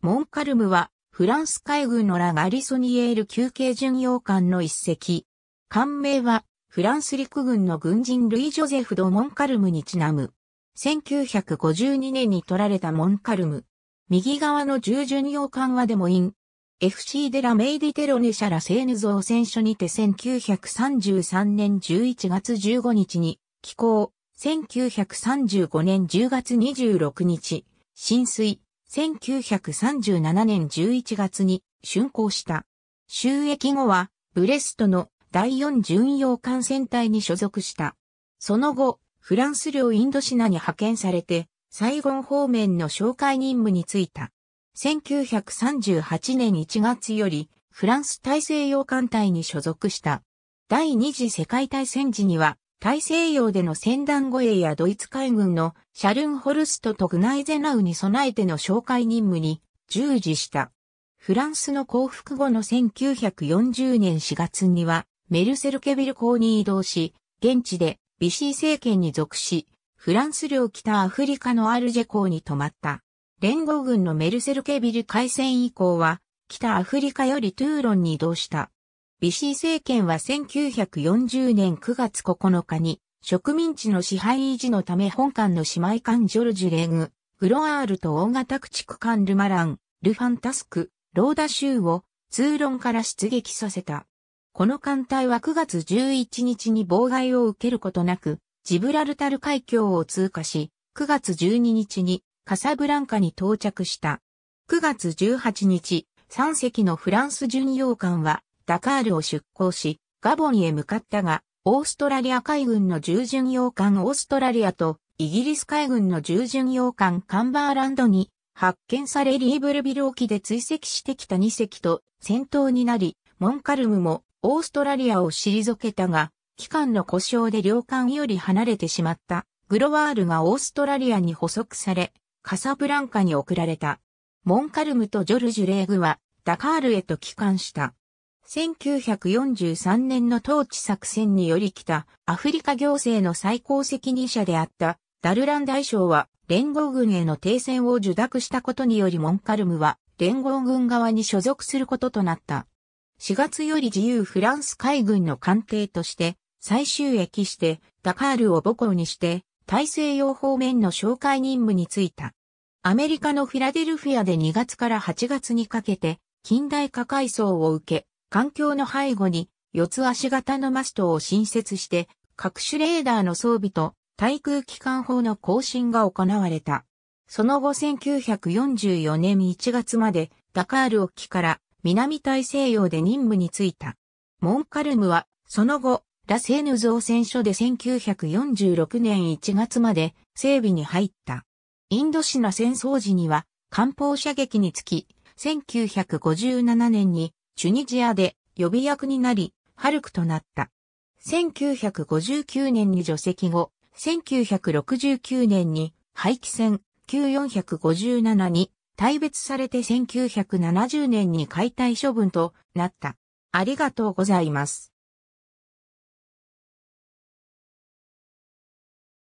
モンカルムは、フランス海軍のラ・ガリソニエール休憩巡洋艦の一隻。艦名は、フランス陸軍の軍人ルイ・ジョゼフ・ド・モンカルムにちなむ。1952年に取られたモンカルム。右側の従巡洋艦はデモイン。FC デラ・メイディテロネシャラ・セーヌ造船所にて1933年11月15日に、寄港、1935年10月26日、浸水、1937年11月に竣工した。収益後は、ブレストの第4巡洋艦船隊に所属した。その後、フランス領インドシナに派遣されて、サイゴン方面の紹介任務に就いた。1938年1月より、フランス大西洋艦隊に所属した。第二次世界大戦時には、大西洋での戦団護衛やドイツ海軍のシャルンホルストとグナイゼナウに備えての紹介任務に従事した。フランスの降伏後の1940年4月にはメルセルケビル港に移動し、現地でビシー政権に属し、フランス領北アフリカのアルジェ港に泊まった。連合軍のメルセルケビル海戦以降は、北アフリカよりトゥーロンに移動した。ビシー政権は1940年9月9日に植民地の支配維持のため本館の姉妹館ジョルジュレグ、グロアールと大型駆逐艦ルマラン、ルファンタスク、ローダ州を通論から出撃させた。この艦隊は9月11日に妨害を受けることなく、ジブラルタル海峡を通過し、9月12日にカサブランカに到着した。9月18日、3隻のフランス巡洋艦はダカールを出港し、ガボンへ向かったが、オーストラリア海軍の従巡洋艦オーストラリアとイギリス海軍の従巡洋艦カンバーランドに発見されリーブルビル沖で追跡してきた2隻と戦闘になり、モンカルムもオーストラリアを退けたが、機関の故障で領艦より離れてしまった。グロワールがオーストラリアに捕捉され、カサブランカに送られた。モンカルムとジョルジュ・レーグはダカールへと帰還した。1943年の統治作戦により来たアフリカ行政の最高責任者であったダルラン大将は連合軍への停戦を受諾したことによりモンカルムは連合軍側に所属することとなった。4月より自由フランス海軍の艦艇として最終駅してダカールを母校にして大西洋方面の紹介任務に就いた。アメリカのフィラデルフィアで2月から8月にかけて近代化改装を受け環境の背後に四つ足型のマストを新設して、各種レーダーの装備と対空機関砲の更新が行われた。その後1944年1月までダカール沖から南大西洋で任務に就いた。モンカルムはその後ラセーヌ造船所で1946年1月まで整備に入った。インドシナ戦争時には艦砲射撃につき1957年にチュニジアで予備役になり、ハルクとなった。1959年に除籍後、1969年に廃棄船9457に大別されて1970年に解体処分となった。ありがとうございます。